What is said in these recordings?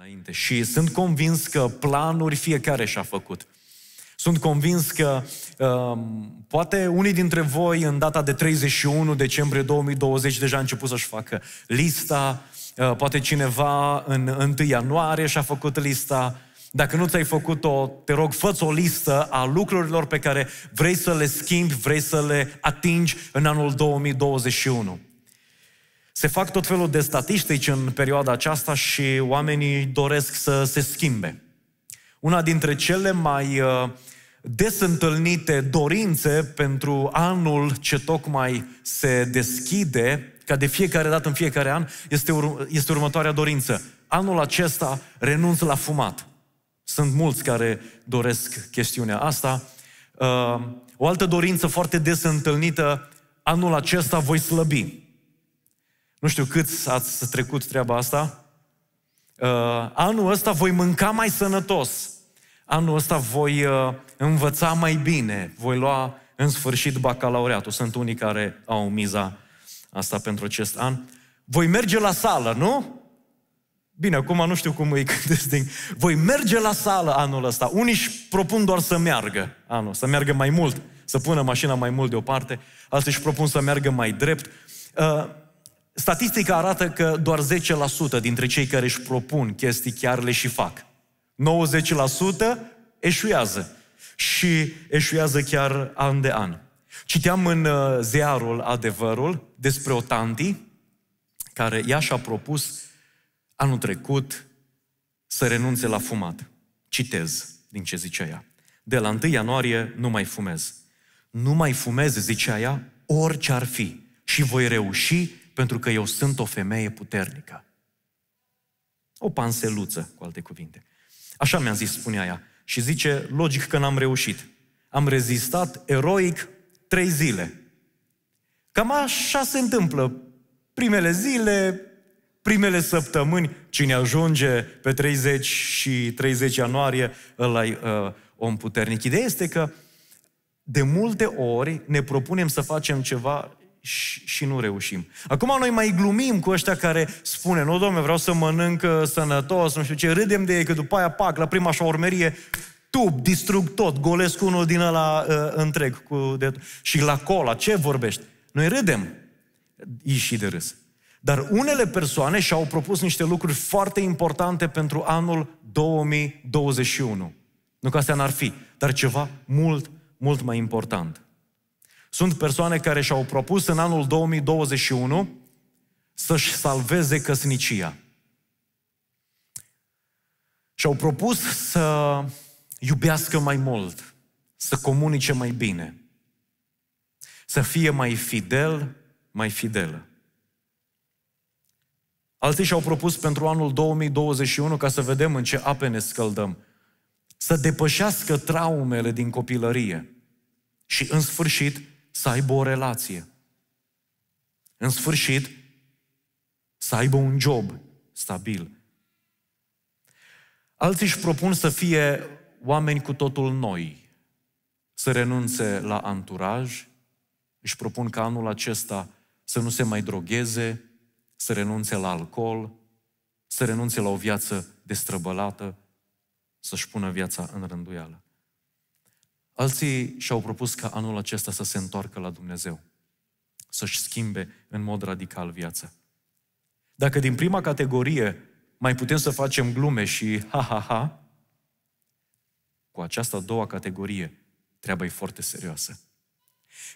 înainte. Și sunt convins că planuri fiecare și-a făcut. Sunt convins că um, poate unii dintre voi în data de 31 decembrie 2020 deja a început să-și facă lista, uh, poate cineva în 1 ianuarie și-a făcut lista. Dacă nu ți-ai făcut-o, te rog, fă o listă a lucrurilor pe care vrei să le schimbi, vrei să le atingi în anul 2021. Se fac tot felul de statistici în perioada aceasta și oamenii doresc să se schimbe. Una dintre cele mai uh, des întâlnite dorințe pentru anul ce tocmai se deschide, ca de fiecare dată în fiecare an, este, ur- este următoarea dorință. Anul acesta renunț la fumat. Sunt mulți care doresc chestiunea asta. Uh, o altă dorință foarte des întâlnită, anul acesta voi slăbi. Nu știu cât ați trecut treaba asta. Uh, anul ăsta voi mânca mai sănătos. Anul ăsta voi uh, învăța mai bine. Voi lua în sfârșit bacalaureatul. Sunt unii care au miza asta pentru acest an. Voi merge la sală, nu? Bine, acum nu știu cum îi gândesc din... Voi merge la sală anul ăsta. Unii își propun doar să meargă anul, să meargă mai mult, să pună mașina mai mult deoparte. Alții își propun să meargă mai drept. Uh, Statistica arată că doar 10% dintre cei care își propun chestii chiar le și fac. 90% eșuează și eșuează chiar an de an. Citeam în uh, ziarul Adevărul despre o tanti care ea și-a propus anul trecut să renunțe la fumat. Citez din ce zicea ea. De la 1 ianuarie nu mai fumez. Nu mai fumez, zicea ea, orice ar fi și voi reuși pentru că eu sunt o femeie puternică. O panseluță, cu alte cuvinte. Așa mi-a zis, spunea ea. Și zice, logic că n-am reușit. Am rezistat eroic trei zile. Cam așa se întâmplă. Primele zile, primele săptămâni, cine ajunge pe 30 și 30 ianuarie, ăla uh, om puternic. Ideea este că de multe ori ne propunem să facem ceva și, și nu reușim. Acum noi mai glumim cu ăștia care spune, nu, domne, vreau să mănânc uh, sănătos, nu știu ce, râdem de ei, că după aia, pac, la prima șaurmerie, tub, distrug tot, golesc unul din ăla uh, întreg. Cu de... Și la cola, ce vorbești? Noi râdem. E și de râs. Dar unele persoane și-au propus niște lucruri foarte importante pentru anul 2021. Nu că astea n-ar fi, dar ceva mult, mult mai important. Sunt persoane care și-au propus în anul 2021 să-și salveze căsnicia. Și-au propus să iubească mai mult, să comunice mai bine, să fie mai fidel, mai fidelă. Alții și-au propus pentru anul 2021, ca să vedem în ce ape ne scăldăm, să depășească traumele din copilărie și, în sfârșit, să aibă o relație. În sfârșit, să aibă un job stabil. Alții își propun să fie oameni cu totul noi, să renunțe la anturaj, își propun ca anul acesta să nu se mai drogheze, să renunțe la alcool, să renunțe la o viață destrăbălată, să-și pună viața în rânduială. Alții și-au propus ca anul acesta să se întoarcă la Dumnezeu, să-și schimbe în mod radical viața. Dacă din prima categorie mai putem să facem glume și ha-ha-ha, cu această a doua categorie treaba e foarte serioasă.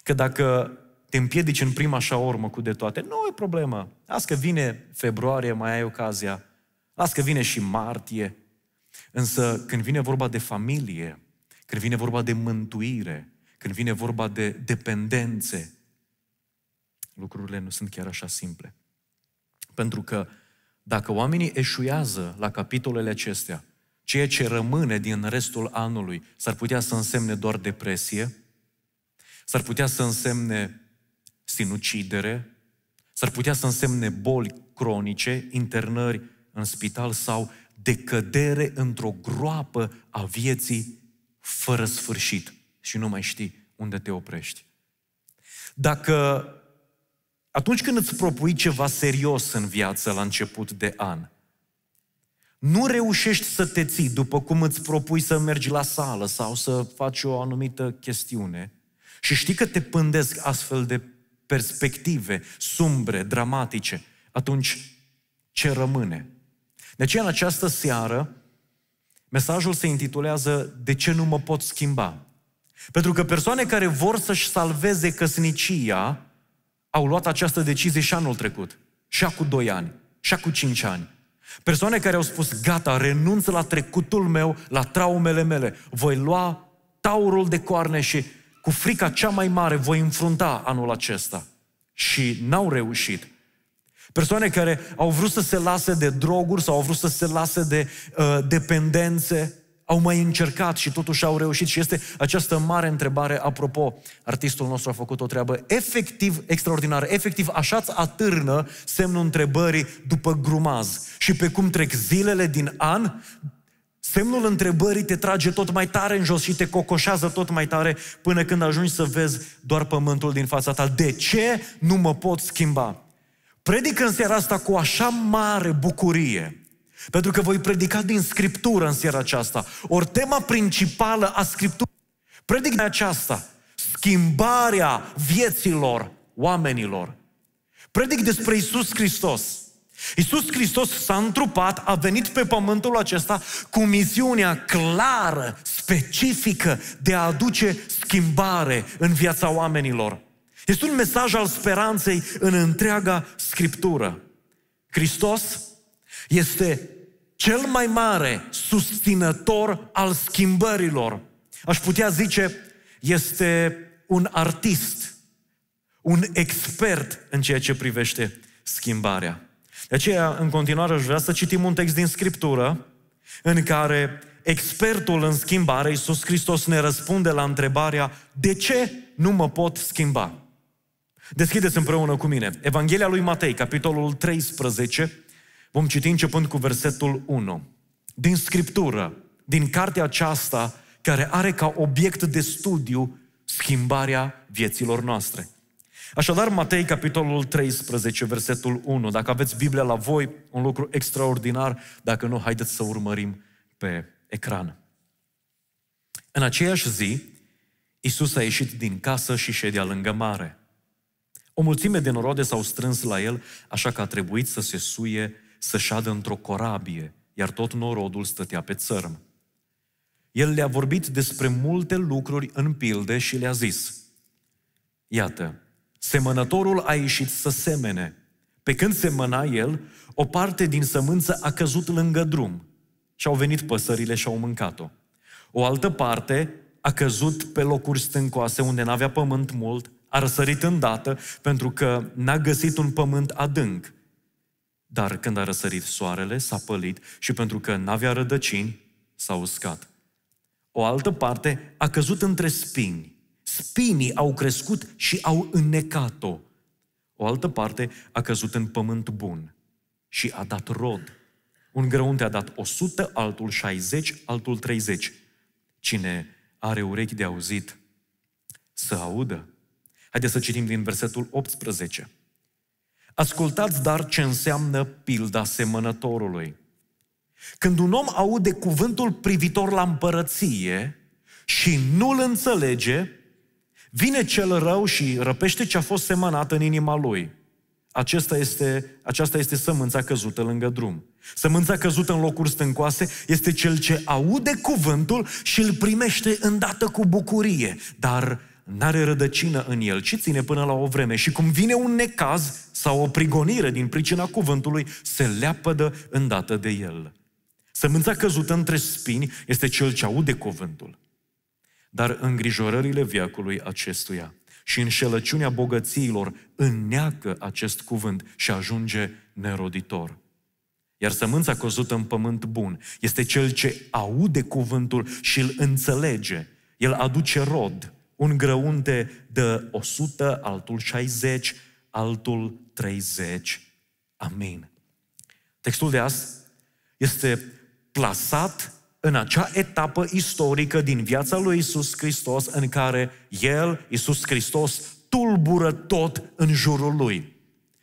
Că dacă te împiedici în prima urmă cu de toate, nu e problemă. Las că vine februarie, mai ai ocazia. Las că vine și martie. Însă când vine vorba de familie, când vine vorba de mântuire, când vine vorba de dependențe, lucrurile nu sunt chiar așa simple. Pentru că dacă oamenii eșuează la capitolele acestea, ceea ce rămâne din restul anului s-ar putea să însemne doar depresie, s-ar putea să însemne sinucidere, s-ar putea să însemne boli cronice, internări în spital sau decădere într-o groapă a vieții fără sfârșit și nu mai știi unde te oprești. Dacă atunci când îți propui ceva serios în viață la început de an, nu reușești să te ții după cum îți propui să mergi la sală sau să faci o anumită chestiune și știi că te pândesc astfel de perspective sumbre, dramatice, atunci ce rămâne? De aceea în această seară Mesajul se intitulează De ce nu mă pot schimba? Pentru că persoane care vor să-și salveze căsnicia au luat această decizie și anul trecut, și acum 2 ani, și acum 5 ani. Persoane care au spus, gata, renunț la trecutul meu, la traumele mele, voi lua taurul de coarne și cu frica cea mai mare voi înfrunta anul acesta. Și n-au reușit. Persoane care au vrut să se lase de droguri sau au vrut să se lase de uh, dependențe, au mai încercat și totuși au reușit. Și este această mare întrebare, apropo, artistul nostru a făcut o treabă efectiv extraordinară, efectiv așa atârnă semnul întrebării după grumaz. Și pe cum trec zilele din an, semnul întrebării te trage tot mai tare în jos și te cocoșează tot mai tare până când ajungi să vezi doar pământul din fața ta. De ce nu mă pot schimba? Predic în seara asta cu așa mare bucurie, pentru că voi predica din Scriptură în seara aceasta. Ori tema principală a Scripturii, predic din aceasta, schimbarea vieților oamenilor. Predic despre Isus Hristos. Isus Hristos s-a întrupat, a venit pe pământul acesta cu misiunea clară, specifică de a aduce schimbare în viața oamenilor. Este un mesaj al speranței în întreaga Scriptură. Hristos este cel mai mare susținător al schimbărilor. Aș putea zice, este un artist, un expert în ceea ce privește schimbarea. De aceea, în continuare, aș vrea să citim un text din Scriptură în care expertul în schimbare, Iisus Hristos, ne răspunde la întrebarea de ce nu mă pot schimba? Deschideți împreună cu mine Evanghelia lui Matei, capitolul 13, vom citi începând cu versetul 1. Din Scriptură, din cartea aceasta care are ca obiect de studiu schimbarea vieților noastre. Așadar, Matei, capitolul 13, versetul 1. Dacă aveți Biblia la voi, un lucru extraordinar. Dacă nu, haideți să urmărim pe ecran. În aceeași zi, Isus a ieșit din casă și ședea lângă mare – o mulțime de norode s-au strâns la el, așa că a trebuit să se suie, să șadă într-o corabie, iar tot norodul stătea pe țărm. El le-a vorbit despre multe lucruri în pilde și le-a zis, Iată, semănătorul a ieșit să semene. Pe când semăna el, o parte din sămânță a căzut lângă drum și au venit păsările și au mâncat-o. O altă parte a căzut pe locuri stâncoase unde n-avea pământ mult a răsărit îndată pentru că n-a găsit un pământ adânc. Dar când a răsărit soarele, s-a pălit și pentru că n-avea rădăcini, s-a uscat. O altă parte a căzut între spini. Spinii au crescut și au înnecat-o. O altă parte a căzut în pământ bun și a dat rod. Un grăunte a dat 100, altul 60, altul 30. Cine are urechi de auzit, să audă. Haideți să citim din versetul 18. Ascultați dar ce înseamnă pilda semănătorului. Când un om aude cuvântul privitor la împărăție și nu-l înțelege, vine cel rău și răpește ce a fost semănat în inima lui. Acesta este, aceasta este sămânța căzută lângă drum. Sămânța căzută în locuri stâncoase este cel ce aude cuvântul și îl primește îndată cu bucurie, dar n-are rădăcină în el, ci ține până la o vreme. Și cum vine un necaz sau o prigonire din pricina cuvântului, se leapădă îndată de el. Sămânța căzută între spini este cel ce aude cuvântul. Dar îngrijorările viacului acestuia și înșelăciunea bogățiilor înneacă acest cuvânt și ajunge neroditor. Iar sămânța căzută în pământ bun este cel ce aude cuvântul și îl înțelege. El aduce rod, un grăunte de 100, altul 60, altul 30. Amin. Textul de azi este plasat în acea etapă istorică din viața lui Isus Hristos în care El, Isus Hristos, tulbură tot în jurul lui.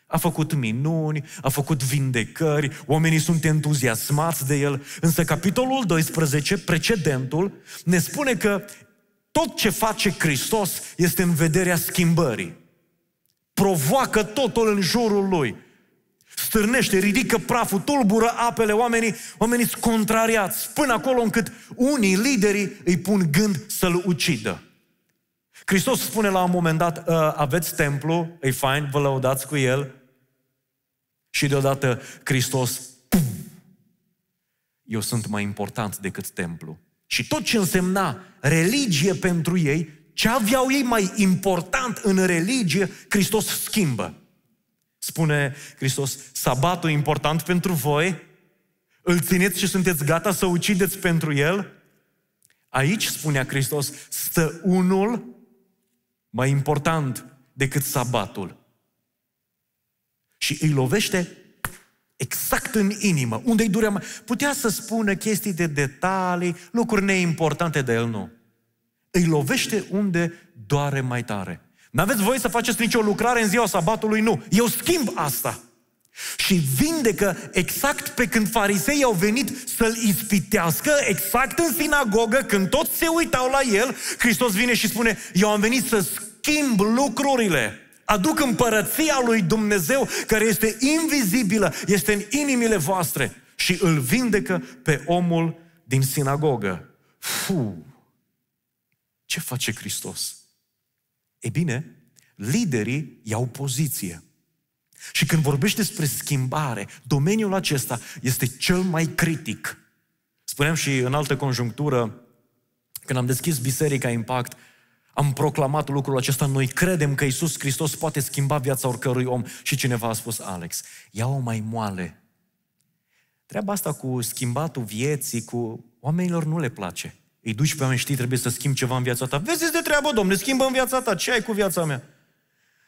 A făcut minuni, a făcut vindecări, oamenii sunt entuziasmați de el, însă capitolul 12, precedentul, ne spune că tot ce face Hristos este în vederea schimbării. Provoacă totul în jurul Lui. Stârnește, ridică praful, tulbură apele, oamenii, oamenii sunt contrariați, până acolo încât unii liderii îi pun gând să-l ucidă. Hristos spune la un moment dat, ă, aveți templu, e fain, vă lăudați cu el. Și deodată Hristos, pum, eu sunt mai important decât templu. Și tot ce însemna religie pentru ei, ce aveau ei mai important în religie, Hristos schimbă. Spune Hristos, sabatul e important pentru voi, îl țineți și sunteți gata să ucideți pentru el? Aici, spunea Hristos, stă unul mai important decât sabatul. Și îi lovește exact în inimă, unde-i durea mai... Putea să spună chestii de detalii, lucruri neimportante de el, nu. Îi lovește unde doare mai tare. N-aveți voie să faceți nicio lucrare în ziua sabatului, nu. Eu schimb asta. Și vindecă exact pe când farisei au venit să-l ispitească, exact în sinagogă, când toți se uitau la el, Hristos vine și spune, eu am venit să schimb lucrurile aduc împărăția lui Dumnezeu care este invizibilă, este în inimile voastre și îl vindecă pe omul din sinagogă. Fu! Ce face Hristos? E bine, liderii iau poziție. Și când vorbești despre schimbare, domeniul acesta este cel mai critic. Spuneam și în altă conjunctură, când am deschis Biserica Impact, am proclamat lucrul acesta, noi credem că Isus Hristos poate schimba viața oricărui om. Și cineva a spus, Alex, ia-o mai moale. Treaba asta cu schimbatul vieții, cu oamenilor nu le place. Îi duci pe oameni, știi, trebuie să schimbi ceva în viața ta. Vezi de treabă, domne, schimbă în viața ta. Ce ai cu viața mea?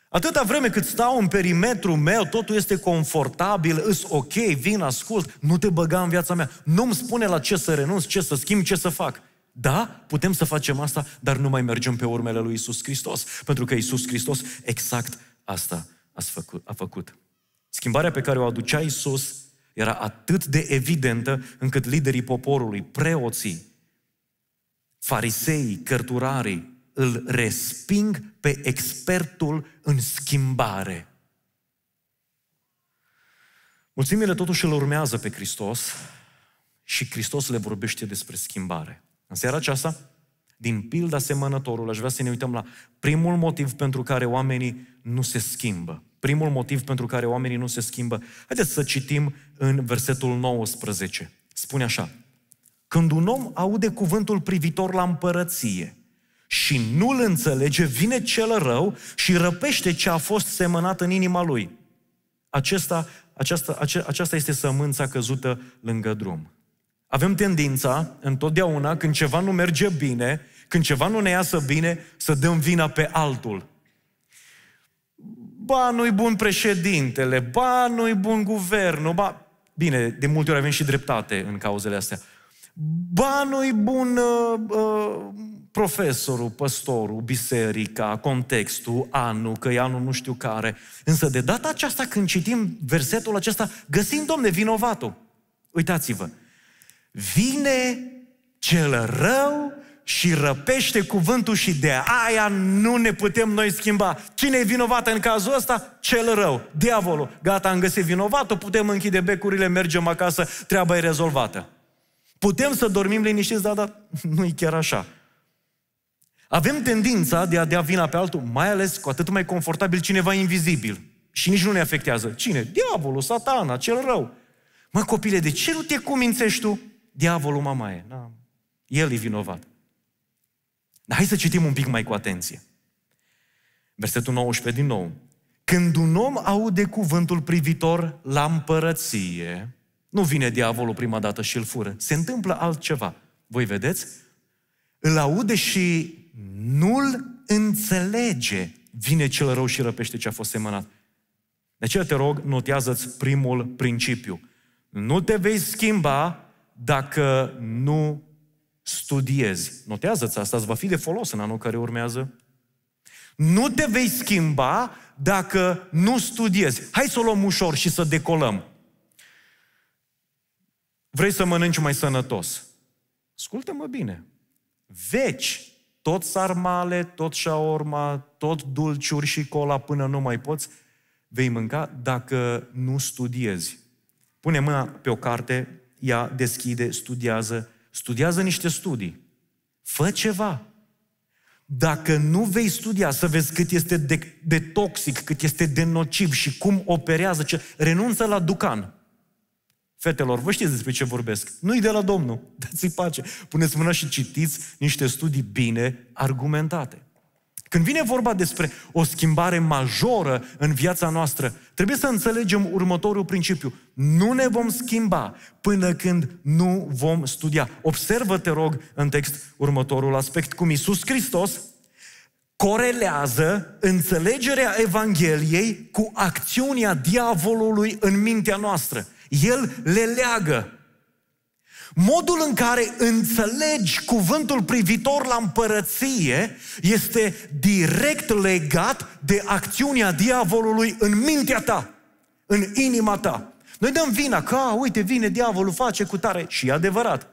Atâta vreme cât stau în perimetru meu, totul este confortabil, îs ok, vin, ascult, nu te băga în viața mea. Nu-mi spune la ce să renunț, ce să schimb, ce să fac. Da, putem să facem asta, dar nu mai mergem pe urmele lui Isus Hristos, pentru că Isus Hristos exact asta făcut, a făcut. Schimbarea pe care o aducea Isus era atât de evidentă încât liderii poporului, preoții, fariseii, cărturarii, îl resping pe expertul în schimbare. Mulțimile totuși îl urmează pe Hristos și Hristos le vorbește despre schimbare. În seara aceasta, din pilda semănătorul, aș vrea să ne uităm la primul motiv pentru care oamenii nu se schimbă. Primul motiv pentru care oamenii nu se schimbă. Haideți să citim în versetul 19. Spune așa. Când un om aude cuvântul privitor la împărăție și nu-l înțelege, vine cel rău și răpește ce a fost semănat în inima lui. Acesta, aceasta, ace, aceasta este sămânța căzută lângă drum. Avem tendința, întotdeauna, când ceva nu merge bine, când ceva nu ne iasă bine, să dăm vina pe altul. Ba, nu-i bun președintele, ba, nu-i bun guvernul, ba... Bine, de multe ori avem și dreptate în cauzele astea. Ba, nu-i bun uh, uh, profesorul, păstorul, biserica, contextul, anul, că e anul nu știu care. Însă de data aceasta, când citim versetul acesta, găsim, domne, vinovatul. Uitați-vă, Vine cel rău și răpește cuvântul și de aia nu ne putem noi schimba. Cine e vinovat în cazul ăsta? Cel rău, diavolul. Gata, am găsit vinovatul, putem închide becurile, mergem acasă, treaba e rezolvată. Putem să dormim liniștiți, dar, dar nu e chiar așa. Avem tendința de a dea vina pe altul, mai ales cu atât mai confortabil cineva invizibil. Și nici nu ne afectează. Cine? Diavolul, satana, cel rău. Mă, copile, de ce nu te cumințești tu? diavolul mama e, Da. El e vinovat. Dar hai să citim un pic mai cu atenție. Versetul 19 din nou. Când un om aude cuvântul privitor la împărăție, nu vine diavolul prima dată și îl fură. Se întâmplă altceva. Voi vedeți? Îl aude și nu-l înțelege. Vine cel rău și răpește ce a fost semănat. De aceea te rog, notează-ți primul principiu. Nu te vei schimba dacă nu studiezi. Notează-ți asta, îți va fi de folos în anul care urmează. Nu te vei schimba dacă nu studiezi. Hai să o luăm ușor și să decolăm. Vrei să mănânci mai sănătos? Ascultă-mă bine. Veci, tot sarmale, tot șaorma, tot dulciuri și cola până nu mai poți, vei mânca dacă nu studiezi. Pune mâna pe o carte, ea deschide, studiază, studiază niște studii. Fă ceva. Dacă nu vei studia să vezi cât este de, de toxic, cât este de nociv și cum operează, ce... renunță la ducan. Fetelor, vă știți despre ce vorbesc. Nu-i de la Domnul, dați-i pace. Puneți mâna și citiți niște studii bine argumentate. Când vine vorba despre o schimbare majoră în viața noastră, trebuie să înțelegem următorul principiu. Nu ne vom schimba până când nu vom studia. Observă, te rog, în text următorul aspect, cum Iisus Hristos corelează înțelegerea Evangheliei cu acțiunea diavolului în mintea noastră. El le leagă Modul în care înțelegi cuvântul privitor la împărăție este direct legat de acțiunea diavolului în mintea ta, în inima ta. Noi dăm vina că, a, uite, vine diavolul, face cu tare. Și e adevărat.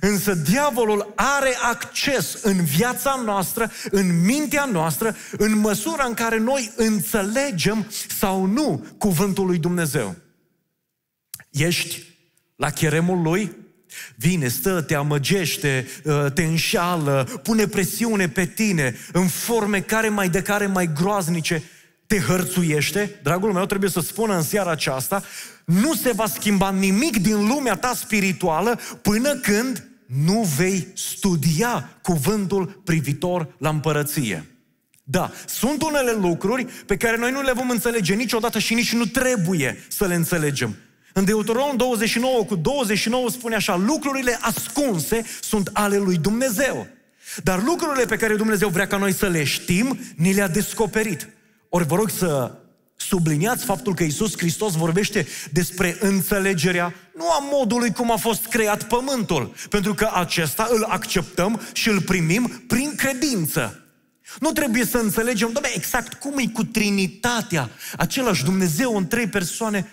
Însă diavolul are acces în viața noastră, în mintea noastră, în măsura în care noi înțelegem sau nu cuvântul lui Dumnezeu. Ești la cheremul lui? Vine, stă, te amăgește, ă, te înșală, pune presiune pe tine în forme care mai de care mai groaznice, te hărțuiește. Dragul meu, trebuie să spună în seara aceasta, nu se va schimba nimic din lumea ta spirituală până când nu vei studia cuvântul privitor la împărăție. Da, sunt unele lucruri pe care noi nu le vom înțelege niciodată și nici nu trebuie să le înțelegem. În Deuteronom 29 cu 29 spune așa, lucrurile ascunse sunt ale lui Dumnezeu. Dar lucrurile pe care Dumnezeu vrea ca noi să le știm, ni le-a descoperit. Ori vă rog să subliniați faptul că Isus Hristos vorbește despre înțelegerea, nu a modului cum a fost creat pământul, pentru că acesta îl acceptăm și îl primim prin credință. Nu trebuie să înțelegem, doamne, exact cum e cu Trinitatea, același Dumnezeu în trei persoane,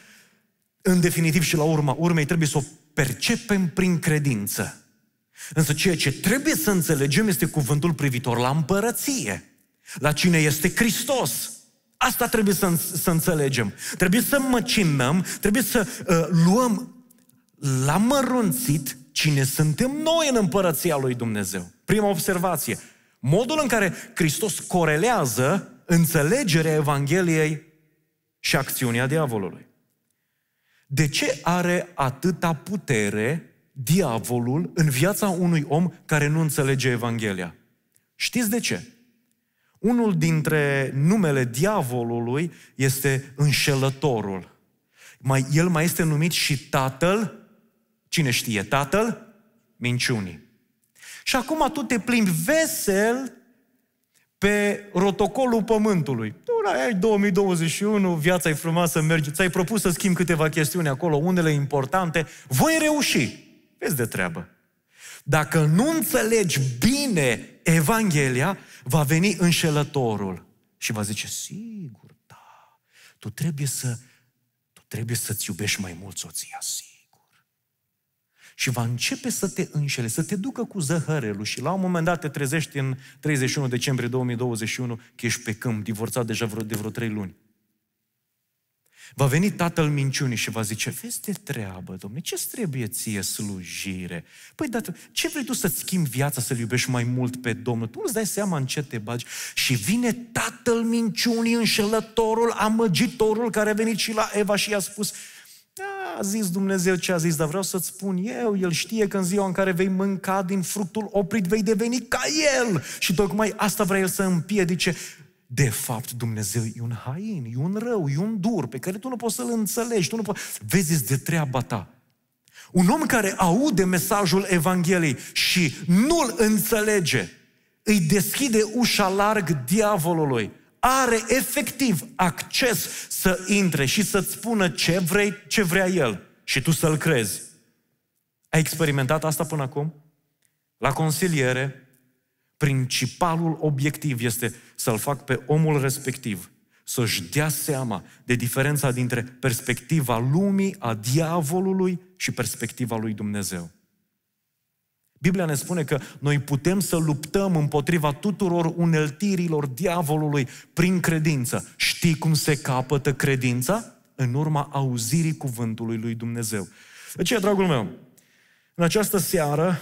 în definitiv și la urma urmei, trebuie să o percepem prin credință. Însă ceea ce trebuie să înțelegem este cuvântul privitor la împărăție, la cine este Hristos. Asta trebuie să, să înțelegem. Trebuie să măcinăm, trebuie să uh, luăm la mărunțit cine suntem noi în împărăția lui Dumnezeu. Prima observație. Modul în care Hristos corelează înțelegerea Evangheliei și acțiunea diavolului. De ce are atâta putere diavolul în viața unui om care nu înțelege Evanghelia? Știți de ce? Unul dintre numele diavolului este înșelătorul. Mai, el mai este numit și tatăl, cine știe, tatăl minciunii. Și acum tu te plimbi vesel pe rotocolul pământului. Tu ai 2021, viața e frumoasă, merge. Ți-ai propus să schimbi câteva chestiuni acolo, unele importante. Voi reuși. Vezi de treabă. Dacă nu înțelegi bine Evanghelia, va veni înșelătorul și va zice, sigur, da, tu trebuie să tu trebuie să-ți iubești mai mult soția, sigur și va începe să te înșele, să te ducă cu zăhărelul și la un moment dat te trezești în 31 decembrie 2021 că ești pe câmp, divorțat deja vreo, de vreo trei luni. Va veni tatăl minciunii și va zice, vezi de treabă, domne, ce trebuie ție slujire? Păi, dar ce vrei tu să-ți schimbi viața, să-L iubești mai mult pe Domnul? Tu nu dai seama în ce te bagi. Și vine tatăl minciunii, înșelătorul, amăgitorul, care a venit și la Eva și i-a spus, da, a zis Dumnezeu ce a zis, dar vreau să-ți spun eu, El știe că în ziua în care vei mânca din fructul oprit, vei deveni ca El. Și tocmai asta vrea El să împiedice. De fapt, Dumnezeu e un hain, e un rău, e un dur pe care tu nu poți să-l înțelegi, tu nu poți... Vezi de treaba ta. Un om care aude mesajul Evangheliei și nu-l înțelege, îi deschide ușa larg diavolului are efectiv acces să intre și să-ți spună ce, vrei, ce vrea el și tu să-l crezi. Ai experimentat asta până acum? La consiliere, principalul obiectiv este să-l fac pe omul respectiv să-și dea seama de diferența dintre perspectiva lumii, a diavolului și perspectiva lui Dumnezeu. Biblia ne spune că noi putem să luptăm împotriva tuturor uneltirilor diavolului prin credință. Știi cum se capătă credința? În urma auzirii cuvântului lui Dumnezeu. De ce, dragul meu? În această seară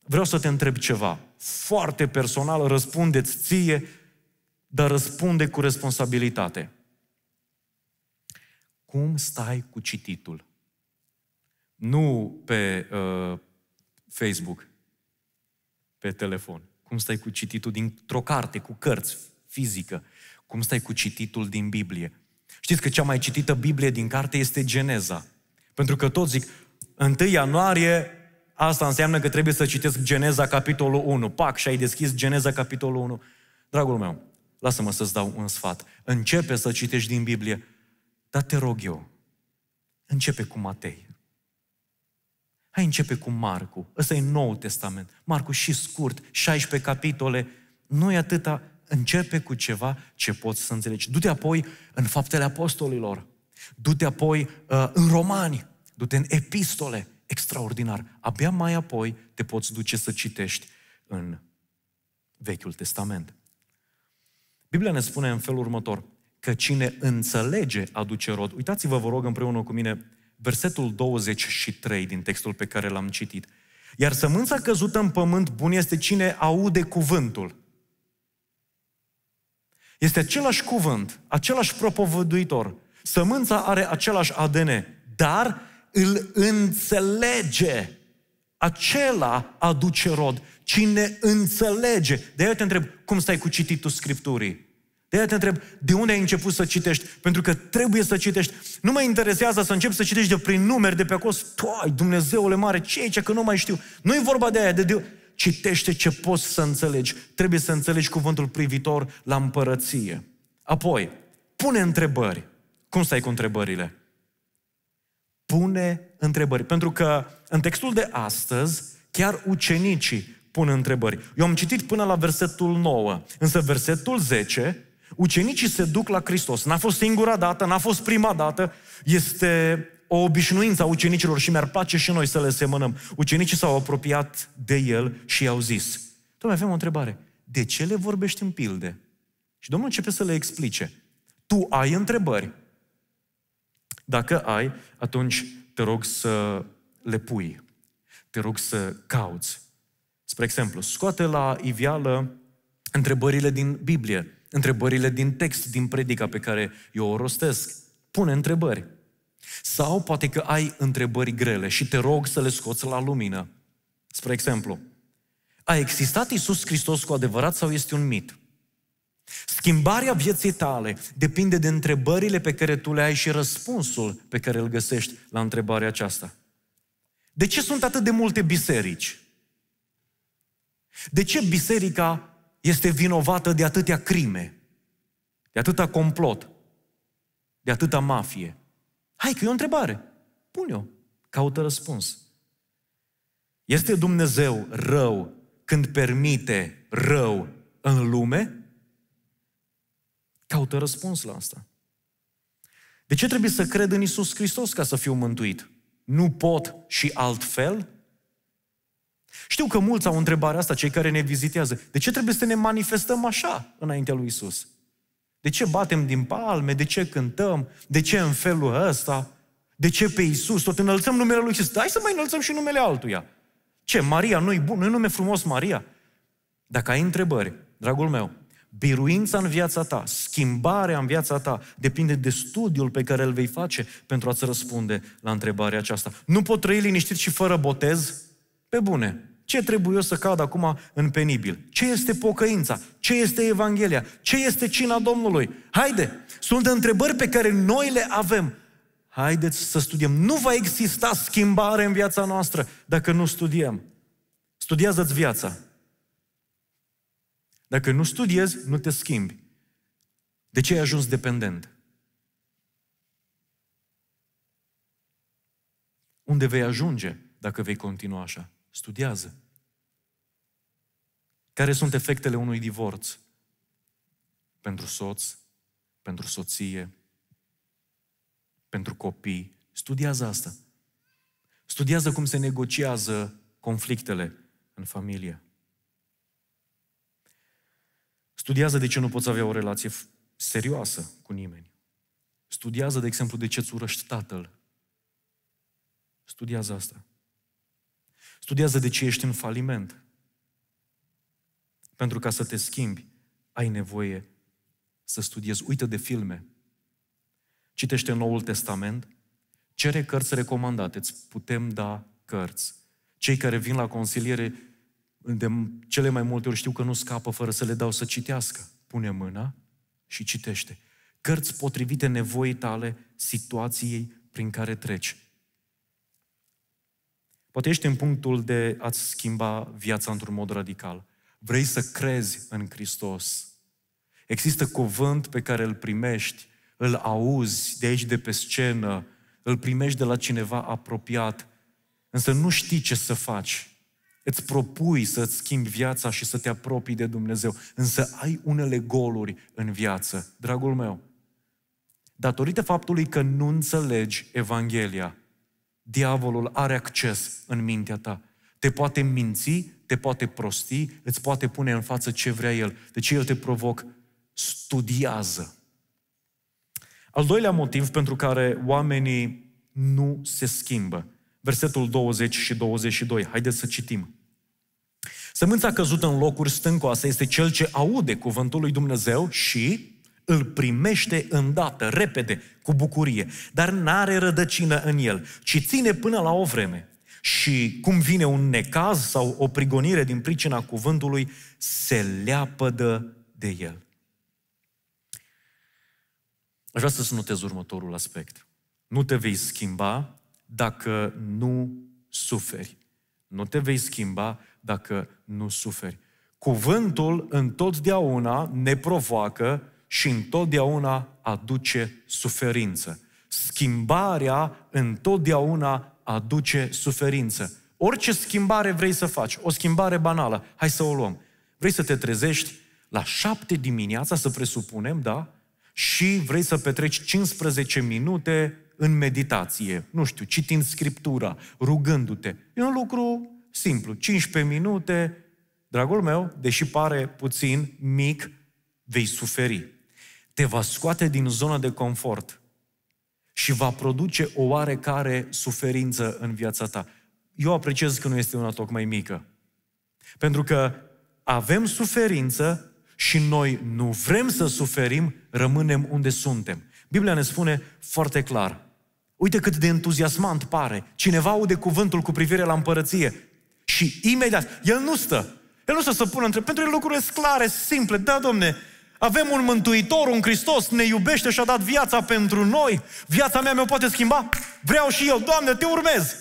vreau să te întreb ceva. Foarte personal, răspundeți ție, dar răspunde cu responsabilitate. Cum stai cu cititul? Nu pe uh, Facebook, pe telefon, cum stai cu cititul dintr-o carte, cu cărți, fizică, cum stai cu cititul din Biblie. Știți că cea mai citită Biblie din carte este Geneza. Pentru că toți zic, 1 ianuarie, asta înseamnă că trebuie să citesc Geneza capitolul 1. Pac, și ai deschis Geneza capitolul 1. Dragul meu, lasă-mă să-ți dau un sfat. Începe să citești din Biblie, dar te rog eu, începe cu Matei. Hai începe cu Marcu. Ăsta e Noul Testament. Marcu și scurt, 16 capitole. Nu e atâta, începe cu ceva ce poți să înțelegi. Du-te apoi în Faptele Apostolilor. Du-te apoi uh, în Romani. Du-te în Epistole. Extraordinar. Abia mai apoi te poți duce să citești în Vechiul Testament. Biblia ne spune în felul următor că cine înțelege aduce rod. Uitați-vă, vă rog, împreună cu mine Versetul 23 din textul pe care l-am citit. Iar sămânța căzută în pământ bun este cine aude cuvântul. Este același cuvânt, același propovăduitor. Sămânța are același ADN, dar îl înțelege. Acela aduce rod. Cine înțelege. De aia te întreb, cum stai cu cititul Scripturii? De aia te întreb, de unde ai început să citești? Pentru că trebuie să citești. Nu mă interesează să încep să citești de prin numeri, de pe acolo. Stoi, Dumnezeule mare, ce e ce, că nu mai știu. Nu e vorba de aia, de, de Citește ce poți să înțelegi. Trebuie să înțelegi cuvântul privitor la împărăție. Apoi, pune întrebări. Cum stai cu întrebările? Pune întrebări. Pentru că în textul de astăzi, chiar ucenicii pun întrebări. Eu am citit până la versetul 9, însă versetul 10 Ucenicii se duc la Hristos. N-a fost singura dată, n-a fost prima dată. Este o obișnuință a ucenicilor și mi-ar place și noi să le semănăm. Ucenicii s-au apropiat de el și i-au zis. Domnule, avem o întrebare. De ce le vorbești în pilde? Și Domnul începe să le explice. Tu ai întrebări. Dacă ai, atunci te rog să le pui. Te rog să cauți. Spre exemplu, scoate la iveală întrebările din Biblie întrebările din text, din predica pe care eu o rostesc. Pune întrebări. Sau poate că ai întrebări grele și te rog să le scoți la lumină. Spre exemplu, a existat Isus Hristos cu adevărat sau este un mit? Schimbarea vieții tale depinde de întrebările pe care tu le ai și răspunsul pe care îl găsești la întrebarea aceasta. De ce sunt atât de multe biserici? De ce biserica este vinovată de atâtea crime, de atâta complot, de atâta mafie? Hai că e o întrebare. Pune-o. Caută răspuns. Este Dumnezeu rău când permite rău în lume? Caută răspuns la asta. De ce trebuie să cred în Isus Hristos ca să fiu mântuit? Nu pot și altfel? Știu că mulți au întrebarea asta, cei care ne vizitează. De ce trebuie să ne manifestăm așa înaintea lui Isus? De ce batem din palme? De ce cântăm? De ce în felul ăsta? De ce pe Isus? Tot înălțăm numele lui Isus. Hai să mai înălțăm și numele altuia. Ce, Maria nu-i bun? Nu-i nume frumos Maria? Dacă ai întrebări, dragul meu, biruința în viața ta, schimbarea în viața ta, depinde de studiul pe care îl vei face pentru a-ți răspunde la întrebarea aceasta. Nu pot trăi liniștit și fără botez, pe bune, ce trebuie eu să cad acum în penibil? Ce este pocăința? Ce este Evanghelia? Ce este cina Domnului? Haide! Sunt întrebări pe care noi le avem. Haideți să studiem. Nu va exista schimbare în viața noastră dacă nu studiem. Studiază-ți viața. Dacă nu studiezi, nu te schimbi. De ce ai ajuns dependent? Unde vei ajunge dacă vei continua așa? Studiază. Care sunt efectele unui divorț? Pentru soț, pentru soție, pentru copii. Studiază asta. Studiază cum se negociază conflictele în familie. Studiază de ce nu poți avea o relație serioasă cu nimeni. Studiază, de exemplu, de ce îți urăști tatăl. Studiază asta. Studiază de ce ești în faliment. Pentru ca să te schimbi, ai nevoie să studiezi. Uită de filme. Citește Noul Testament. Cere cărți recomandate. Îți putem da cărți. Cei care vin la consiliere, de cele mai multe ori știu că nu scapă fără să le dau să citească. Pune mâna și citește. Cărți potrivite nevoii tale, situației prin care treci. Poate ești în punctul de a-ți schimba viața într-un mod radical. Vrei să crezi în Hristos. Există cuvânt pe care îl primești, îl auzi de aici, de pe scenă, îl primești de la cineva apropiat, însă nu știi ce să faci. Îți propui să-ți schimbi viața și să te apropii de Dumnezeu, însă ai unele goluri în viață, dragul meu. Datorită faptului că nu înțelegi Evanghelia, diavolul are acces în mintea ta. Te poate minți, te poate prosti, îți poate pune în față ce vrea el. Deci el te provoc, studiază. Al doilea motiv pentru care oamenii nu se schimbă. Versetul 20 și 22. Haideți să citim. Sămânța căzută în locuri stâncoase este cel ce aude cuvântul lui Dumnezeu și îl primește îndată, repede, cu bucurie, dar n-are rădăcină în el, ci ține până la o vreme. Și cum vine un necaz sau o prigonire din pricina cuvântului, se leapădă de el. Aș vrea să-ți notez următorul aspect. Nu te vei schimba dacă nu suferi. Nu te vei schimba dacă nu suferi. Cuvântul întotdeauna ne provoacă și întotdeauna aduce suferință. Schimbarea întotdeauna aduce suferință. Orice schimbare vrei să faci, o schimbare banală, hai să o luăm. Vrei să te trezești la șapte dimineața, să presupunem, da? Și vrei să petreci 15 minute în meditație, nu știu, citind scriptura, rugându-te. E un lucru simplu, 15 minute, dragul meu, deși pare puțin mic, vei suferi te va scoate din zona de confort și va produce o oarecare suferință în viața ta. Eu apreciez că nu este una tocmai mică. Pentru că avem suferință și noi nu vrem să suferim, rămânem unde suntem. Biblia ne spune foarte clar. Uite cât de entuziasmant pare. Cineva aude cuvântul cu privire la împărăție și imediat, el nu stă. El nu stă să pună între, pentru el lucrurile sunt clare, simple. Da, domne, avem un Mântuitor, un Hristos, ne iubește și a dat viața pentru noi. Viața mea mi-o poate schimba? Vreau și eu, Doamne, te urmez!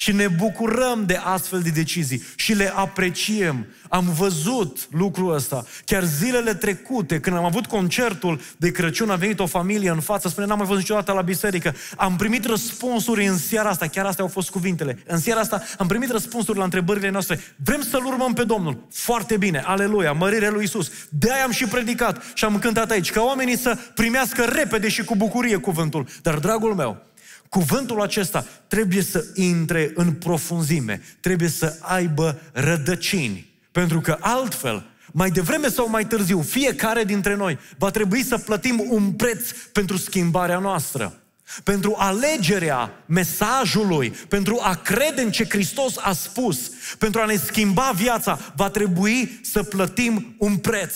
Și ne bucurăm de astfel de decizii și le apreciem. Am văzut lucrul ăsta. Chiar zilele trecute, când am avut concertul de Crăciun, a venit o familie în față, spune, n-am mai văzut niciodată la biserică. Am primit răspunsuri în seara asta, chiar astea au fost cuvintele. În seara asta am primit răspunsuri la întrebările noastre. Vrem să-L urmăm pe Domnul. Foarte bine, aleluia, mărire lui Isus. De-aia am și predicat și am cântat aici, ca oamenii să primească repede și cu bucurie cuvântul. Dar, dragul meu, Cuvântul acesta trebuie să intre în profunzime, trebuie să aibă rădăcini, pentru că altfel, mai devreme sau mai târziu, fiecare dintre noi va trebui să plătim un preț pentru schimbarea noastră pentru alegerea mesajului, pentru a crede în ce Hristos a spus, pentru a ne schimba viața, va trebui să plătim un preț.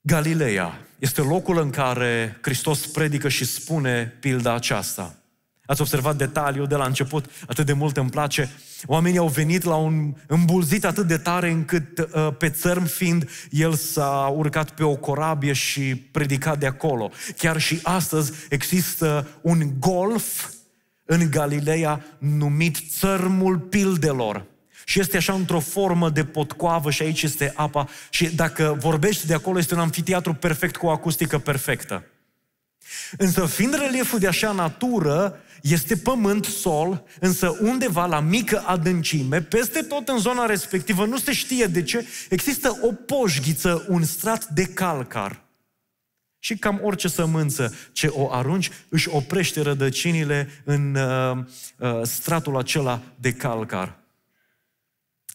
Galileea este locul în care Hristos predică și spune pilda aceasta. Ați observat detaliul de la început, atât de mult îmi place. Oamenii au venit la un îmbulzit atât de tare încât uh, pe țărm fiind, el s-a urcat pe o corabie și predicat de acolo. Chiar și astăzi există un golf în Galileea numit țărmul pildelor. Și este așa într-o formă de potcoavă și aici este apa. Și dacă vorbești de acolo, este un amfiteatru perfect cu o acustică perfectă. Însă, fiind relieful de așa natură, este pământ, sol, însă undeva la mică adâncime, peste tot în zona respectivă, nu se știe de ce, există o poșghiță, un strat de calcar. Și cam orice sămânță ce o arunci își oprește rădăcinile în uh, uh, stratul acela de calcar.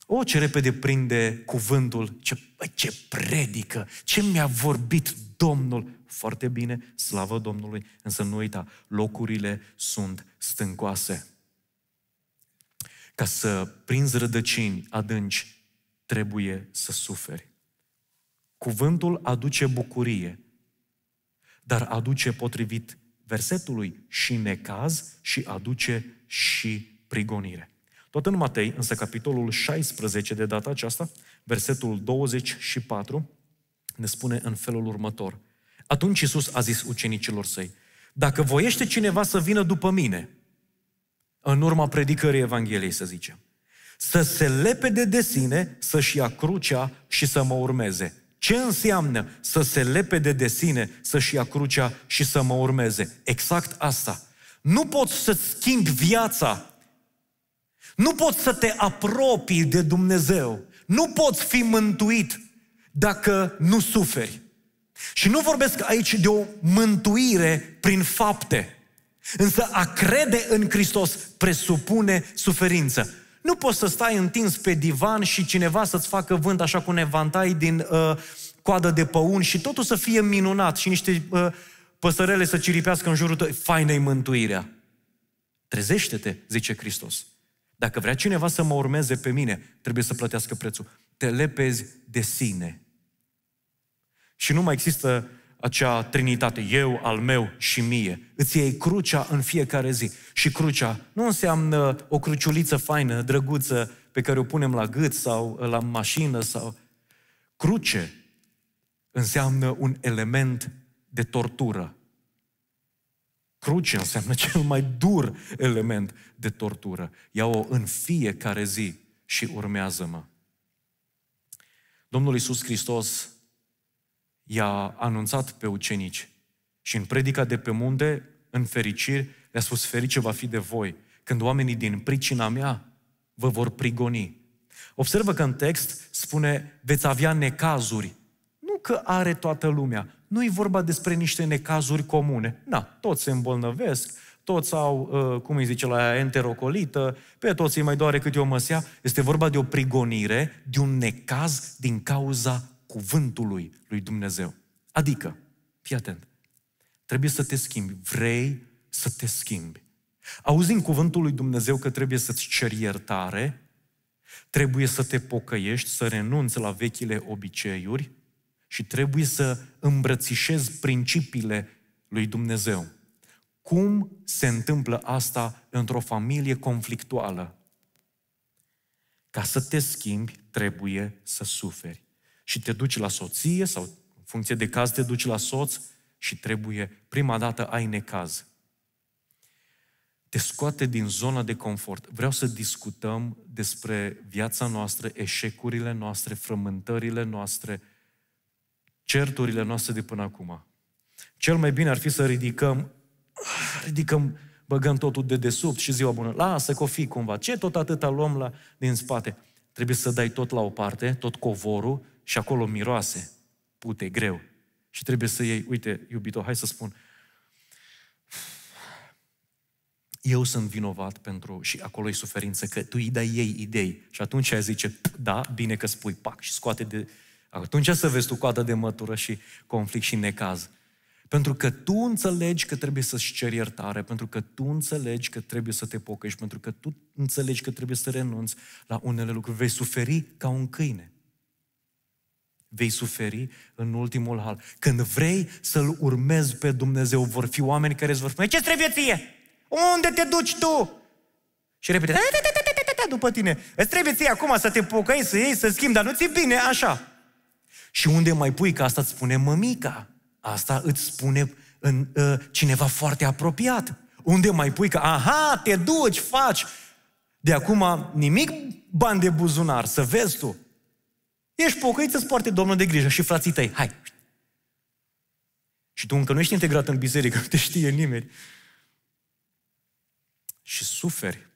O, oh, ce repede prinde cuvântul, ce, ce predică, ce mi-a vorbit Domnul. Foarte bine, slavă Domnului, însă nu uita, locurile sunt stâncoase. Ca să prinzi rădăcini adânci, trebuie să suferi. Cuvântul aduce bucurie, dar aduce potrivit versetului și necaz și aduce și prigonire. Tot în Matei, însă capitolul 16 de data aceasta, versetul 24, ne spune în felul următor. Atunci Iisus a zis ucenicilor săi, dacă voiește cineva să vină după mine, în urma predicării Evangheliei, să zicem, să se lepede de sine, să-și ia crucea și să mă urmeze. Ce înseamnă să se lepede de sine, să-și ia crucea și să mă urmeze? Exact asta. Nu poți să-ți schimbi viața nu poți să te apropii de Dumnezeu. Nu poți fi mântuit dacă nu suferi. Și nu vorbesc aici de o mântuire prin fapte. Însă a crede în Hristos presupune suferință. Nu poți să stai întins pe divan și cineva să-ți facă vânt așa cu nevantai din uh, coadă de păun și totul să fie minunat și niște uh, păsărele să ciripească în jurul tău. Faină-i mântuirea. Trezește-te, zice Hristos. Dacă vrea cineva să mă urmeze pe mine, trebuie să plătească prețul. Te lepezi de sine. Și nu mai există acea trinitate, eu, al meu și mie. Îți iei crucea în fiecare zi. Și crucea nu înseamnă o cruciuliță faină, drăguță, pe care o punem la gât sau la mașină sau... Cruce înseamnă un element de tortură. Cruce înseamnă cel mai dur element de tortură. Ia-o în fiecare zi și urmează-mă. Domnul Iisus Hristos i-a anunțat pe ucenici și în predica de pe munte, în fericiri, le-a spus, ferice va fi de voi, când oamenii din pricina mea vă vor prigoni. Observă că în text spune, veți avea necazuri. Nu că are toată lumea, nu e vorba despre niște necazuri comune. Na, toți se îmbolnăvesc, toți au, uh, cum îi zice la aia, enterocolită, pe toți îi mai doare câte o măsea. Este vorba de o prigonire, de un necaz din cauza cuvântului lui Dumnezeu. Adică, fii atent, trebuie să te schimbi, vrei să te schimbi. Auzind cuvântul lui Dumnezeu că trebuie să-ți ceri iertare, trebuie să te pocăiești, să renunți la vechile obiceiuri, și trebuie să îmbrățișez principiile lui Dumnezeu. Cum se întâmplă asta într-o familie conflictuală? Ca să te schimbi, trebuie să suferi. Și te duci la soție sau, în funcție de caz, te duci la soț și trebuie, prima dată ai necaz. Te scoate din zona de confort. Vreau să discutăm despre viața noastră, eșecurile noastre, frământările noastre, certurile noastre de până acum. Cel mai bine ar fi să ridicăm, ridicăm, băgăm totul de desubt și ziua bună, lasă că o fi cumva, ce tot atâta luăm la, din spate? Trebuie să dai tot la o parte, tot covorul și acolo miroase, pute, greu. Și trebuie să iei, uite, iubito, hai să spun, eu sunt vinovat pentru, și acolo e suferință, că tu îi dai ei idei. Și atunci ai zice, da, bine că spui, pac, și scoate de, atunci să vezi tu coadă de mătură și conflict și necaz. Pentru că tu înțelegi că trebuie să-ți ceri iertare, pentru că tu înțelegi că trebuie să te pocăști, pentru că tu înțelegi că trebuie să renunți la unele lucruri. Vei suferi ca un câine. Vei suferi în ultimul hal. Când vrei să-L urmezi pe Dumnezeu, vor fi oameni care îți vor spune, ce trebuie ție? Unde te duci tu? Și repede, după tine, îți trebuie ție acum să te pocăi, să iei, să schimbi, dar nu ți bine așa. Și unde mai pui, că asta îți spune mămica, asta îți spune în, uh, cineva foarte apropiat. Unde mai pui că, aha, te duci, faci. De acum nimic bani de buzunar, să vezi tu. Ești pocăit, să-ți poarte Domnul de grijă și frații tăi, hai. Și tu încă nu ești integrat în biserică, nu te știe nimeni. Și suferi.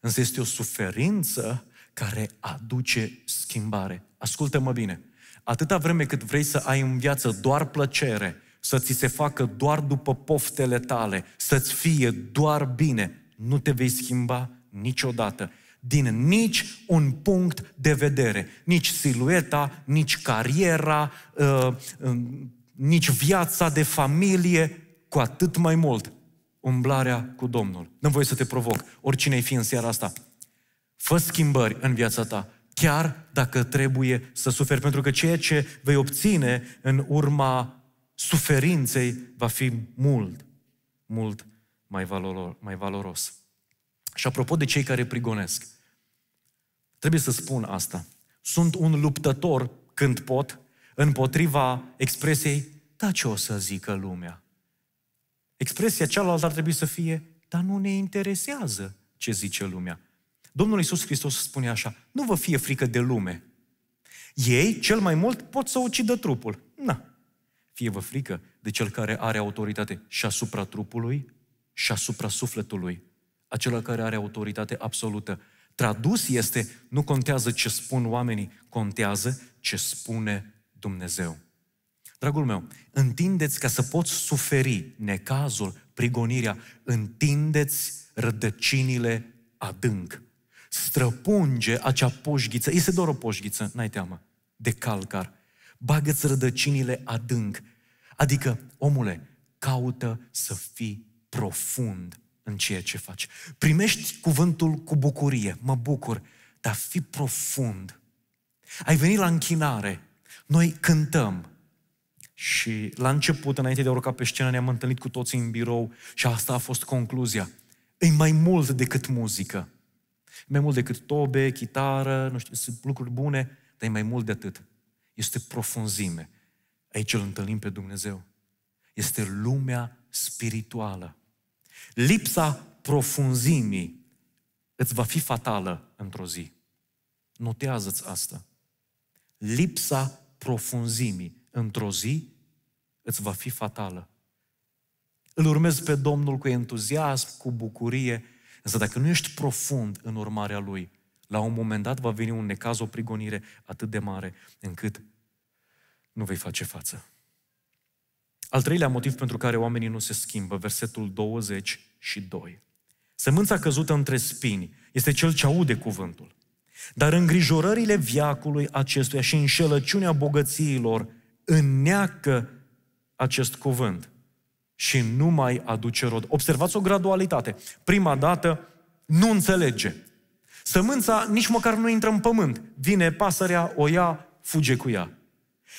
Însă este o suferință care aduce schimbare. Ascultă-mă bine. Atâta vreme cât vrei să ai în viață doar plăcere, să ți se facă doar după poftele tale, să-ți fie doar bine, nu te vei schimba niciodată. Din nici un punct de vedere, nici silueta, nici cariera, uh, uh, nici viața de familie, cu atât mai mult umblarea cu Domnul. Nu voi să te provoc, oricine ai fi în seara asta. Fă schimbări în viața ta chiar dacă trebuie să suferi, pentru că ceea ce vei obține în urma suferinței va fi mult, mult mai, valor, mai valoros. Și apropo de cei care prigonesc, trebuie să spun asta. Sunt un luptător când pot, împotriva expresiei, da ce o să zică lumea. Expresia cealaltă ar trebui să fie, dar nu ne interesează ce zice lumea. Domnul Iisus Hristos spune așa, nu vă fie frică de lume. Ei, cel mai mult, pot să ucidă trupul. Na, fie vă frică de cel care are autoritate și asupra trupului și asupra sufletului. Acela care are autoritate absolută. Tradus este, nu contează ce spun oamenii, contează ce spune Dumnezeu. Dragul meu, întindeți ca să poți suferi necazul, prigonirea, întindeți rădăcinile adânc străpunge acea poșghiță, este doar o poșghiță, n-ai teamă, de calcar. Bagă-ți rădăcinile adânc. Adică, omule, caută să fii profund în ceea ce faci. Primești cuvântul cu bucurie, mă bucur, dar fi profund. Ai venit la închinare, noi cântăm, și la început, înainte de a urca pe scenă, ne-am întâlnit cu toții în birou și asta a fost concluzia. E mai mult decât muzică mai mult decât tobe, chitară, nu știu, sunt lucruri bune, dar e mai mult de atât. Este profunzime. Aici îl întâlnim pe Dumnezeu. Este lumea spirituală. Lipsa profunzimii îți va fi fatală într-o zi. Notează-ți asta. Lipsa profunzimii într-o zi îți va fi fatală. Îl urmezi pe Domnul cu entuziasm, cu bucurie, Însă dacă nu ești profund în urmarea Lui, la un moment dat va veni un necaz, o prigonire atât de mare, încât nu vei face față. Al treilea motiv pentru care oamenii nu se schimbă, versetul 22. Sămânța căzută între spini este cel ce aude cuvântul. Dar îngrijorările viacului acestuia și înșelăciunea bogățiilor înneacă acest cuvânt și nu mai aduce rod. Observați o gradualitate. Prima dată nu înțelege. Sămânța nici măcar nu intră în pământ. Vine pasărea, o ia, fuge cu ea.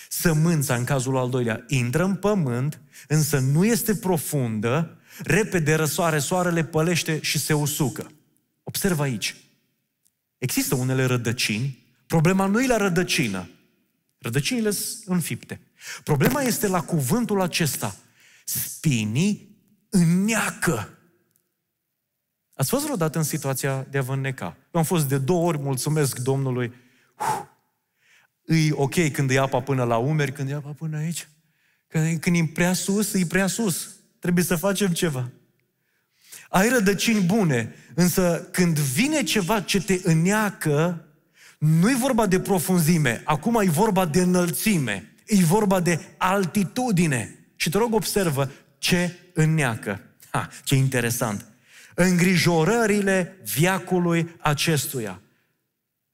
Sămânța, în cazul al doilea, intră în pământ, însă nu este profundă, repede răsoare, soarele pălește și se usucă. Observă aici. Există unele rădăcini, problema nu e la rădăcină. Rădăcinile sunt înfipte. Problema este la cuvântul acesta – Spinii în neacă. Ați fost vreodată în situația de a vă înneca? Eu am fost de două ori, mulțumesc Domnului. Uf, îi ok când e apa până la umeri, când e apa până aici. Când, când e prea sus, e prea sus. Trebuie să facem ceva. Ai rădăcini bune, însă când vine ceva ce te înneacă, nu e vorba de profunzime, acum e vorba de înălțime, e vorba de altitudine. Și te rog, observă ce înneacă. Ha, ce interesant! Îngrijorările viacului acestuia.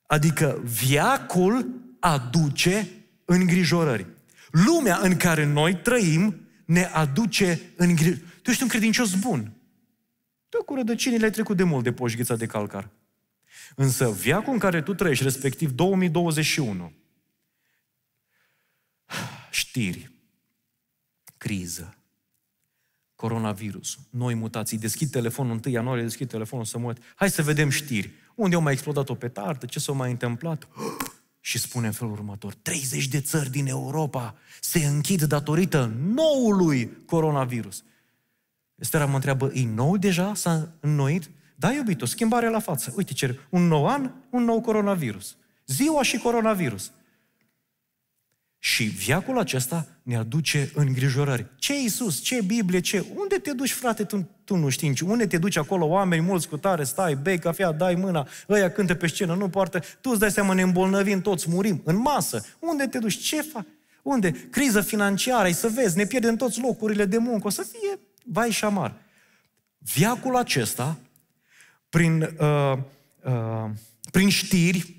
Adică viacul aduce îngrijorări. Lumea în care noi trăim ne aduce îngrijorări. Tu ești un credincios bun. Tu cu rădăcinile ai trecut de mult de poșghița de calcar. Însă viacul în care tu trăiești, respectiv 2021, știri, criză. Coronavirusul, noi mutații. Deschid telefonul 1 ianuarie, deschid telefonul să mă uit. Hai să vedem știri. Unde au mai explodat o petardă? Ce s-a mai întâmplat? Și spune în felul următor, 30 de țări din Europa se închid datorită noului coronavirus. Estera mă întreabă, e nou deja? S-a înnoit? Da, iubito, schimbare la față. Uite, cer un nou an, un nou coronavirus. Ziua și coronavirus. Și viacul acesta ne aduce îngrijorări. Ce Iisus? Ce Biblie? Ce? Unde te duci, frate? Tu, tu nu știi nici. Unde te duci acolo? Oameni mulți cu tare, stai, bei cafea, dai mâna, ăia cântă pe scenă, nu poartă. Tu îți dai seama, ne îmbolnăvim toți, murim, în masă. Unde te duci? Ce fac? Unde? Criză financiară, ai să vezi, ne pierdem toți locurile de muncă, o să fie vai și amar. Viacul acesta, prin, uh, uh, prin știri,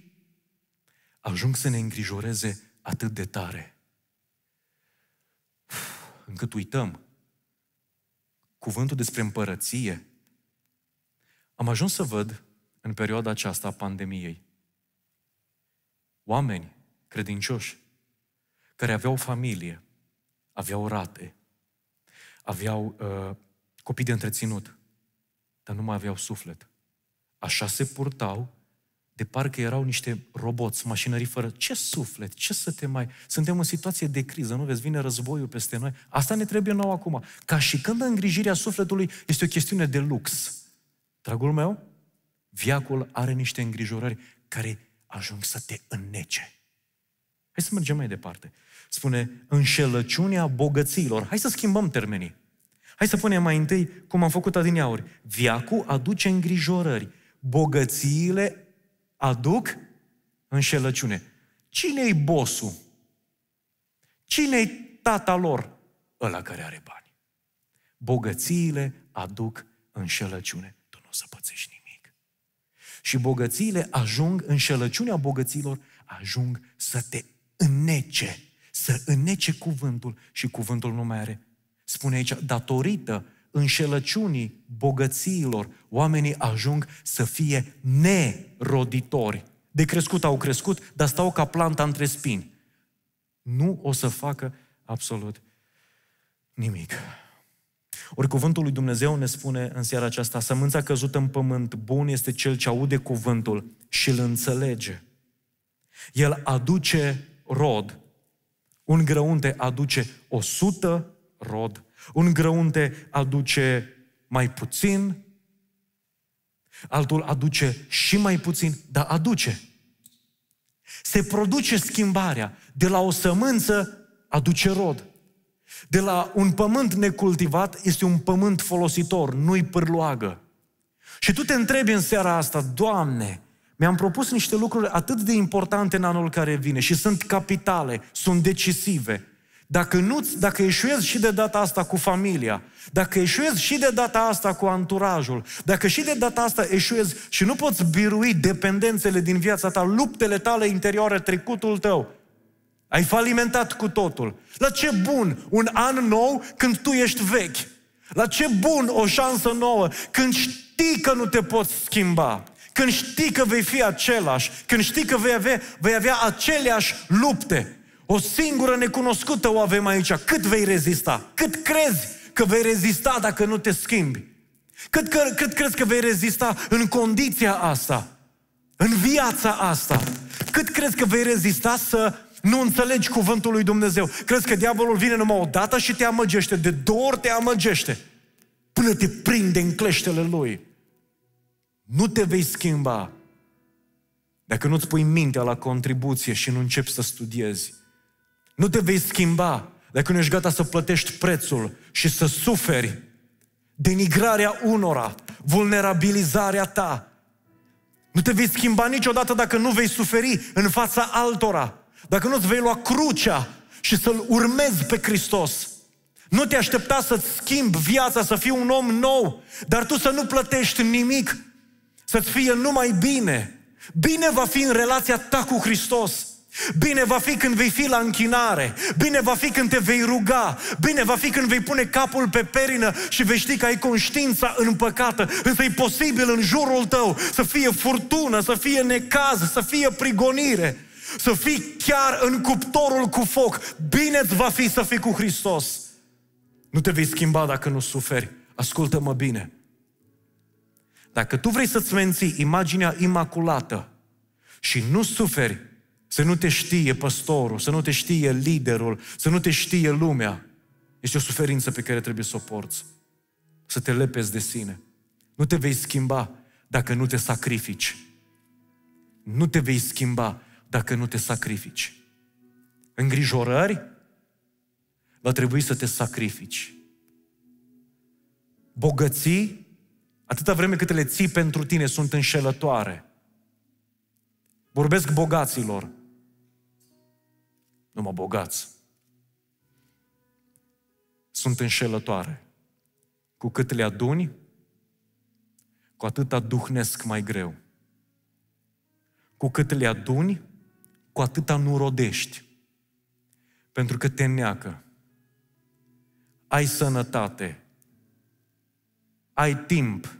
ajung să ne îngrijoreze atât de tare, încât uităm cuvântul despre împărăție. Am ajuns să văd în perioada aceasta a pandemiei oameni credincioși care aveau familie, aveau rate, aveau uh, copii de întreținut, dar nu mai aveau suflet. Așa se purtau de parcă erau niște roboți, mașinării fără... Ce suflet, ce să te mai... Suntem în situație de criză, nu vezi? Vine războiul peste noi. Asta ne trebuie nou acum. Ca și când îngrijirea sufletului este o chestiune de lux. Dragul meu, viacul are niște îngrijorări care ajung să te înnece. Hai să mergem mai departe. Spune, înșelăciunea bogăților. Hai să schimbăm termenii. Hai să punem mai întâi, cum am făcut adineauri, viacul aduce îngrijorări. Bogățiile aduc înșelăciune. Cine-i bosul? Cine-i tata lor? Ăla care are bani. Bogățiile aduc înșelăciune. Tu nu o să pățești nimic. Și bogățiile ajung, înșelăciunea bogăților ajung să te înnece, să înnece cuvântul și cuvântul nu mai are. Spune aici, datorită înșelăciunii, bogățiilor, oamenii ajung să fie neroditori. De crescut au crescut, dar stau ca planta între spini. Nu o să facă absolut nimic. Ori cuvântul lui Dumnezeu ne spune în seara aceasta, sămânța căzută în pământ, bun este cel ce aude cuvântul și îl înțelege. El aduce rod. Un grăunte aduce 100 rod un grăunte aduce mai puțin, altul aduce și mai puțin, dar aduce. Se produce schimbarea. De la o sămânță aduce rod. De la un pământ necultivat este un pământ folositor, nu-i pârloagă. Și tu te întrebi în seara asta, Doamne, mi-am propus niște lucruri atât de importante în anul care vine și sunt capitale, sunt decisive. Dacă, nu, dacă eșuezi și de data asta cu familia, dacă eșuezi și de data asta cu anturajul, dacă și de data asta eșuezi și nu poți birui dependențele din viața ta, luptele tale interioare, trecutul tău, ai falimentat cu totul. La ce bun un an nou când tu ești vechi? La ce bun o șansă nouă când știi că nu te poți schimba? Când știi că vei fi același, când știi că vei avea, vei avea aceleași lupte, o singură necunoscută o avem aici. Cât vei rezista? Cât crezi că vei rezista dacă nu te schimbi? Cât, că, cât crezi că vei rezista în condiția asta? În viața asta? Cât crezi că vei rezista să nu înțelegi cuvântul lui Dumnezeu? Crezi că diavolul vine numai o dată și te amăgește, de două ori te amăgește, până te prinde în cleștele lui. Nu te vei schimba dacă nu-ți pui mintea la contribuție și nu începi să studiezi nu te vei schimba dacă nu ești gata să plătești prețul și să suferi denigrarea unora, vulnerabilizarea ta. Nu te vei schimba niciodată dacă nu vei suferi în fața altora, dacă nu-ți vei lua crucea și să-L urmezi pe Hristos. Nu te aștepta să-ți schimbi viața, să fii un om nou, dar tu să nu plătești nimic, să-ți fie numai bine. Bine va fi în relația ta cu Hristos. Bine va fi când vei fi la închinare, bine va fi când te vei ruga, bine va fi când vei pune capul pe perină și vei ști că ai conștiința împăcată, însă e posibil în jurul tău să fie furtună, să fie necaz, să fie prigonire, să fii chiar în cuptorul cu foc. bine va fi să fii cu Hristos. Nu te vei schimba dacă nu suferi. Ascultă-mă bine. Dacă tu vrei să-ți menții imaginea imaculată și nu suferi, să nu te știe păstorul, să nu te știe liderul, să nu te știe lumea. Este o suferință pe care trebuie să o porți. Să te lepezi de sine. Nu te vei schimba dacă nu te sacrifici. Nu te vei schimba dacă nu te sacrifici. Îngrijorări? Va trebui să te sacrifici. Bogății? Atâta vreme cât le ții pentru tine sunt înșelătoare. Vorbesc bogaților numai bogați. Sunt înșelătoare. Cu cât le aduni, cu atât duhnesc mai greu. Cu cât le aduni, cu atâta nu rodești. Pentru că te neacă. Ai sănătate. Ai timp.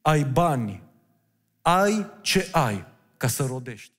Ai bani. Ai ce ai ca să rodești.